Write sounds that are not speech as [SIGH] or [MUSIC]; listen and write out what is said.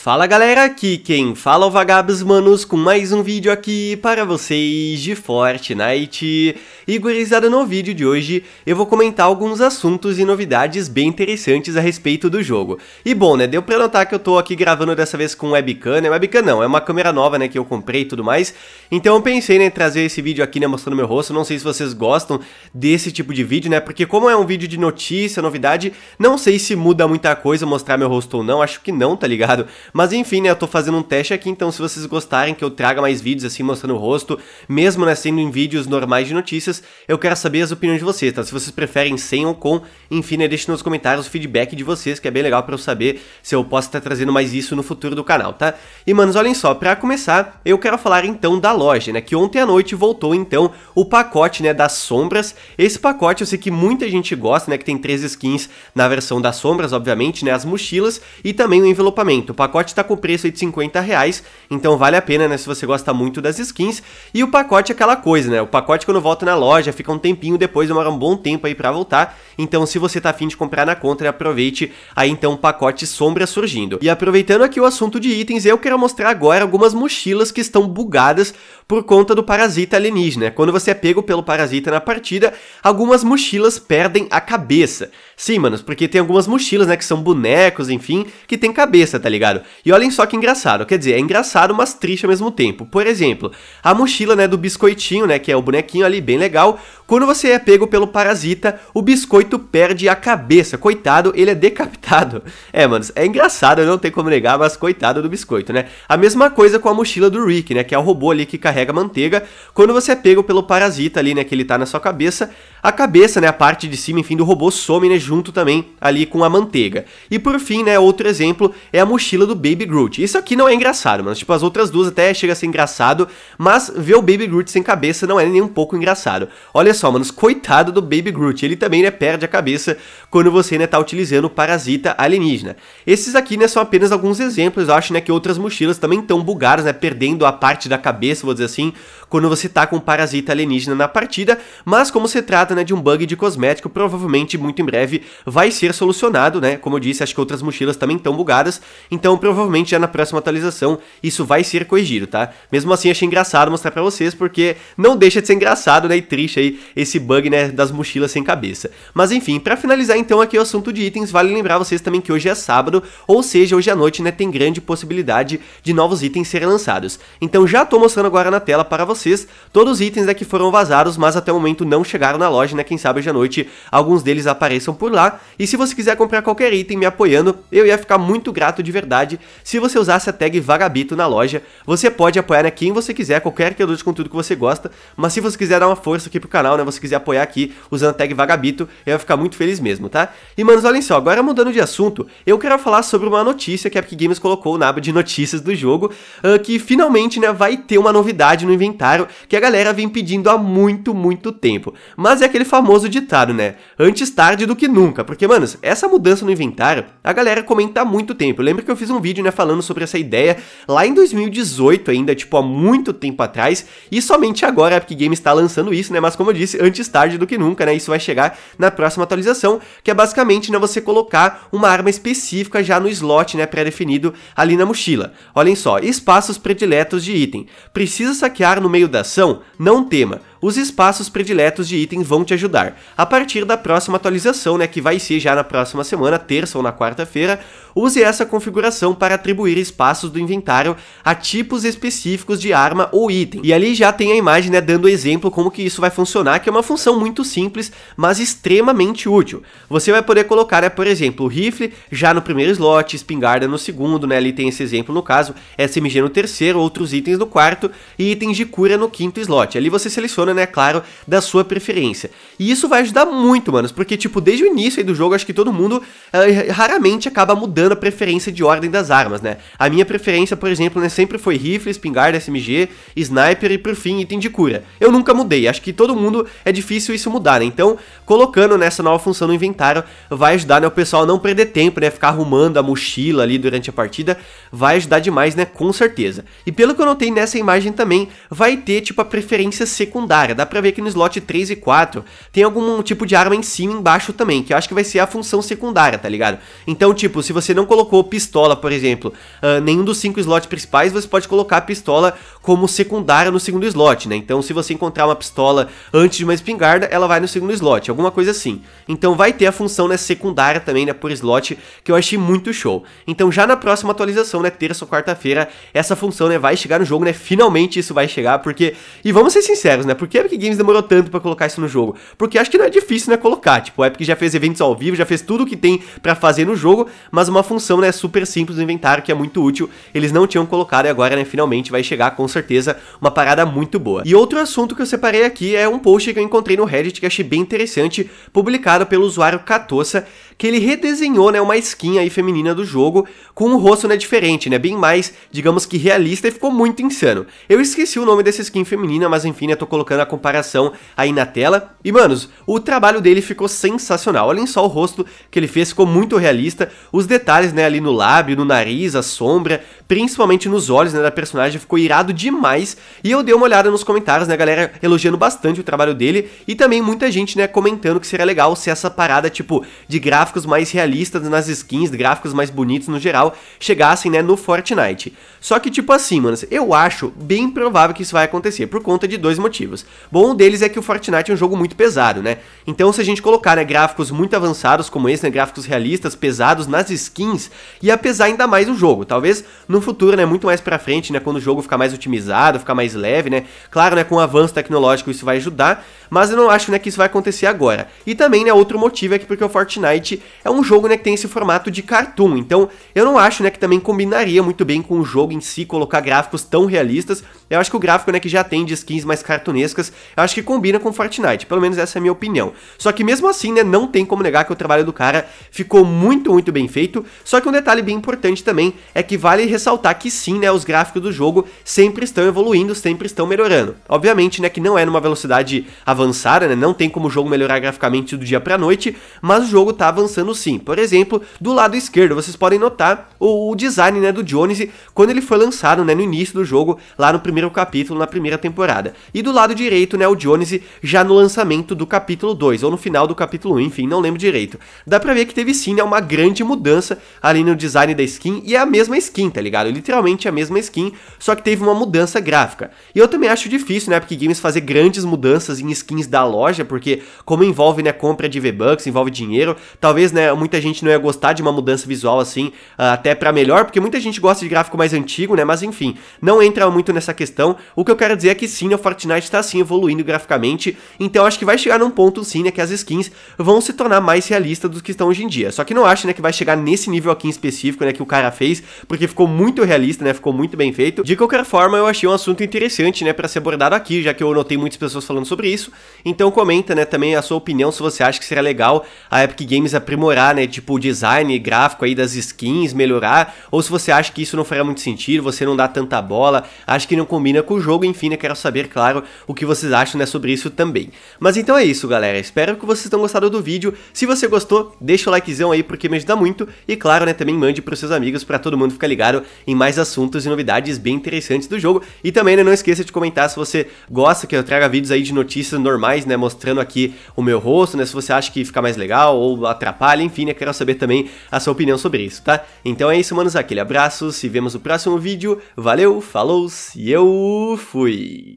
Fala galera, aqui quem fala é o Vagabos Manos com mais um vídeo aqui para vocês de Fortnite. E gurizada, no vídeo de hoje eu vou comentar alguns assuntos e novidades bem interessantes a respeito do jogo. E bom, né, deu pra notar que eu tô aqui gravando dessa vez com webcam, né, webcam não, é uma câmera nova, né, que eu comprei e tudo mais. Então eu pensei, né, em trazer esse vídeo aqui, né, mostrando meu rosto, não sei se vocês gostam desse tipo de vídeo, né, porque como é um vídeo de notícia, novidade, não sei se muda muita coisa mostrar meu rosto ou não, acho que não, tá ligado? Mas enfim, né, eu tô fazendo um teste aqui, então se vocês gostarem que eu traga mais vídeos assim mostrando o rosto, mesmo né, sendo em vídeos normais de notícias, eu quero saber as opiniões de vocês, tá? Se vocês preferem sem ou com, enfim, né, deixe nos comentários o feedback de vocês, que é bem legal para eu saber se eu posso estar tá trazendo mais isso no futuro do canal, tá? E manos, olhem só, para começar, eu quero falar então da loja, né, que ontem à noite voltou então o pacote, né, das sombras. Esse pacote eu sei que muita gente gosta, né, que tem três skins na versão das sombras, obviamente, né, as mochilas e também o envelopamento. O pacote pacote está com preço de 50 reais, então vale a pena, né, se você gosta muito das skins. E o pacote é aquela coisa, né, o pacote quando volta na loja fica um tempinho depois, demora um bom tempo aí para voltar, então se você tá afim de comprar na conta, aproveite aí então o pacote sombra surgindo. E aproveitando aqui o assunto de itens, eu quero mostrar agora algumas mochilas que estão bugadas por conta do parasita alienígena. Né. Quando você é pego pelo parasita na partida, algumas mochilas perdem a cabeça. Sim, manos, porque tem algumas mochilas, né, que são bonecos, enfim, que tem cabeça, tá ligado? E olhem só que engraçado, quer dizer, é engraçado, mas triste ao mesmo tempo. Por exemplo, a mochila, né, do biscoitinho, né, que é o bonequinho ali, bem legal, quando você é pego pelo parasita, o biscoito perde a cabeça, coitado, ele é decapitado. [LAUGHS] É, mano é engraçado, não tem como negar, mas coitado do biscoito, né? A mesma coisa com a mochila do Rick, né, que é o robô ali que carrega manteiga, quando você é pego pelo parasita ali, né, que ele tá na sua cabeça, a cabeça, né, a parte de cima, enfim, do robô some, né, junto também ali com a manteiga. E por fim, né, outro exemplo é a mochila do Baby Groot. Isso aqui não é engraçado, mas tipo, as outras duas até chega a ser engraçado, mas ver o Baby Groot sem cabeça não é nem um pouco engraçado. Olha só, manos, coitado do Baby Groot, ele também, né, perde a cabeça quando você, né, tá utilizando o parasita alienígena. Esses aqui, né, são apenas alguns exemplos, eu acho, né, que outras mochilas também estão bugadas, né, perdendo a parte da cabeça, vou dizer assim, quando você tá com um parasita alienígena na partida, mas como se trata né, de um bug de cosmético, provavelmente muito em breve vai ser solucionado, né? Como eu disse, acho que outras mochilas também estão bugadas, então provavelmente já na próxima atualização isso vai ser corrigido, tá? Mesmo assim, achei engraçado mostrar para vocês, porque não deixa de ser engraçado, né, e triste aí esse bug, né, das mochilas sem cabeça. Mas enfim, para finalizar então aqui é o assunto de itens, vale lembrar vocês também que hoje é sábado, ou seja, hoje à noite, né, tem grande possibilidade de novos itens serem lançados. Então já tô mostrando agora na tela para vocês vocês todos os itens né, que foram vazados, mas até o momento não chegaram na loja, né? Quem sabe hoje à noite alguns deles apareçam por lá. E se você quiser comprar qualquer item me apoiando, eu ia ficar muito grato de verdade se você usasse a tag Vagabito na loja. Você pode apoiar né, quem você quiser, qualquer criador de conteúdo que você gosta, mas se você quiser dar uma força aqui pro canal, né? Você quiser apoiar aqui usando a tag Vagabito, eu ia ficar muito feliz mesmo, tá? E manos, olhem só, agora mudando de assunto, eu quero falar sobre uma notícia que a Epic Games colocou na aba de notícias do jogo, uh, que finalmente né, vai ter uma novidade no inventário caro que a galera vem pedindo há muito, muito tempo. Mas é aquele famoso ditado, né? Antes tarde do que nunca. Porque, mano, essa mudança no inventário, a galera comenta há muito tempo. Lembra que eu fiz um vídeo, né, falando sobre essa ideia lá em 2018 ainda, tipo, há muito tempo atrás. E somente agora a Epic Games está lançando isso, né? Mas como eu disse, antes tarde do que nunca, né? Isso vai chegar na próxima atualização, que é basicamente, né, você colocar uma arma específica já no slot, né, pré-definido ali na mochila. Olhem só, espaços prediletos de item. Precisa saquear no meio meio da ação, não tema, os espaços prediletos de item vão te ajudar. A partir da próxima atualização, né, que vai ser já na próxima semana, terça ou na quarta-feira, use essa configuração para atribuir espaços do inventário a tipos específicos de arma ou item. E ali já tem a imagem, né, dando exemplo como que isso vai funcionar, que é uma função muito simples, mas extremamente útil. Você vai poder colocar, né, por exemplo, o rifle já no primeiro slot, espingarda no segundo, né, ali tem esse exemplo no caso, SMG no terceiro, outros itens no quarto e itens de cura no quinto slot. Ali você seleciona zona, né, claro, da sua preferência. E isso vai ajudar muito, manos, porque, tipo, desde o início aí do jogo, acho que todo mundo eh, raramente acaba mudando a preferência de ordem das armas, né? A minha preferência, por exemplo, né, sempre foi rifle, espingarda, SMG, sniper e, por fim, item de cura. Eu nunca mudei, acho que todo mundo é difícil isso mudar, né? Então, colocando nessa nova função no inventário, vai ajudar, né, o pessoal a não perder tempo, né, ficar arrumando a mochila ali durante a partida, vai ajudar demais, né, com certeza. E pelo que eu notei nessa imagem também, vai ter, tipo, a preferência secundária Dá pra ver que no slot 3 e 4 tem algum tipo de arma em cima e embaixo também, que eu acho que vai ser a função secundária, tá ligado? Então, tipo, se você não colocou pistola, por exemplo, uh, nenhum dos cinco slots principais, você pode colocar a pistola como secundária no segundo slot, né? Então, se você encontrar uma pistola antes de uma espingarda, ela vai no segundo slot, alguma coisa assim. Então, vai ter a função né, secundária também, né, por slot, que eu achei muito show. Então, já na próxima atualização, né, terça ou quarta-feira, essa função, né, vai chegar no jogo, né, finalmente isso vai chegar, porque... E vamos ser sinceros, né, porque por que a Epic Games demorou tanto para colocar isso no jogo? Porque acho que não é difícil, né, colocar. Tipo, a Epic já fez eventos ao vivo, já fez tudo o que tem para fazer no jogo, mas uma função, né, super simples do inventário que é muito útil, eles não tinham colocado e agora, né, finalmente vai chegar com certeza uma parada muito boa. E outro assunto que eu separei aqui é um post que eu encontrei no Reddit que achei bem interessante, publicado pelo usuário Catossa, que ele redesenhou, né, uma skin aí feminina do jogo com um rosto, né, diferente, né, bem mais, digamos que realista e ficou muito insano. Eu esqueci o nome dessa skin feminina, mas enfim, né, tô colocando a comparação aí na tela. E, manos, o trabalho dele ficou sensacional. Olhem só o rosto que ele fez, ficou muito realista. Os detalhes, né, ali no lábio, no nariz, a sombra, principalmente nos olhos, né, da personagem, ficou irado demais. E eu dei uma olhada nos comentários, né, galera elogiando bastante o trabalho dele e também muita gente, né, comentando que seria legal se essa parada, tipo, de gráficos mais realistas nas skins, gráficos mais bonitos no geral, chegassem, né, no Fortnite. Só que, tipo assim, mano, eu acho bem provável que isso vai acontecer, por conta de dois motivos. Bom, um deles é que o Fortnite é um jogo muito pesado, né? Então, se a gente colocar, né, gráficos muito avançados como esse, né, gráficos realistas, pesados nas skins, ia pesar ainda mais o jogo. Talvez no no futuro, né, muito mais pra frente, né, quando o jogo ficar mais otimizado, ficar mais leve, né, claro, né, com o avanço tecnológico isso vai ajudar, mas eu não acho, né, que isso vai acontecer agora. E também, né, outro motivo é que porque o Fortnite é um jogo, né, que tem esse formato de cartoon, então eu não acho, né, que também combinaria muito bem com o jogo em si colocar gráficos tão realistas, eu acho que o gráfico, né, que já tem de skins mais cartunescas, eu acho que combina com Fortnite, pelo menos essa é a minha opinião. Só que mesmo assim, né, não tem como negar que o trabalho do cara ficou muito, muito bem feito, só que um detalhe bem importante também é que vale ressaltar ressaltar que sim, né, os gráficos do jogo sempre estão evoluindo, sempre estão melhorando. Obviamente, né, que não é numa velocidade avançada, né, não tem como o jogo melhorar graficamente do dia para noite, mas o jogo tá avançando sim. Por exemplo, do lado esquerdo, vocês podem notar o, o design, né, do Jones quando ele foi lançado, né, no início do jogo, lá no primeiro capítulo, na primeira temporada. E do lado direito, né, o Jones já no lançamento do capítulo 2 ou no final do capítulo 1, enfim, não lembro direito. Dá para ver que teve sim, né, uma grande mudança ali no design da skin e é a mesma skin, tá ligado? Literalmente a mesma skin, só que teve uma mudança gráfica. E eu também acho difícil, né, porque games fazer grandes mudanças em skins da loja, porque como envolve, né, compra de V-Bucks, envolve dinheiro, talvez, né, muita gente não ia gostar de uma mudança visual assim, ah, até para melhor, porque muita gente gosta de gráfico mais antigo, né, mas enfim, não entra muito nessa questão. O que eu quero dizer é que sim, o Fortnite tá assim evoluindo graficamente, então acho que vai chegar num ponto sim, né, que as skins vão se tornar mais realistas dos que estão hoje em dia. Só que não acho, né, que vai chegar nesse nível aqui em específico, né, que o cara fez, porque ficou muito muito realista, né? Ficou muito bem feito. De qualquer forma, eu achei um assunto interessante, né, para ser abordado aqui, já que eu notei muitas pessoas falando sobre isso. Então comenta, né, também a sua opinião se você acha que seria legal a Epic Games aprimorar, né, tipo o design gráfico aí das skins, melhorar, ou se você acha que isso não faria muito sentido, você não dá tanta bola, acha que não combina com o jogo, enfim, né, quero saber, claro, o que vocês acham, né, sobre isso também. Mas então é isso, galera. Espero que vocês tenham gostado do vídeo. Se você gostou, deixa o likezão aí porque me ajuda muito e claro, né, também mande para seus amigos para todo mundo ficar ligado em mais assuntos e novidades bem interessantes do jogo. E também né, não esqueça de comentar se você gosta que eu traga vídeos aí de notícias normais, né, mostrando aqui o meu rosto, né, se você acha que fica mais legal ou atrapalha, enfim, né, quero saber também a sua opinião sobre isso, tá? Então é isso, manos, aquele abraço, se vemos no próximo vídeo, valeu, falou e eu fui!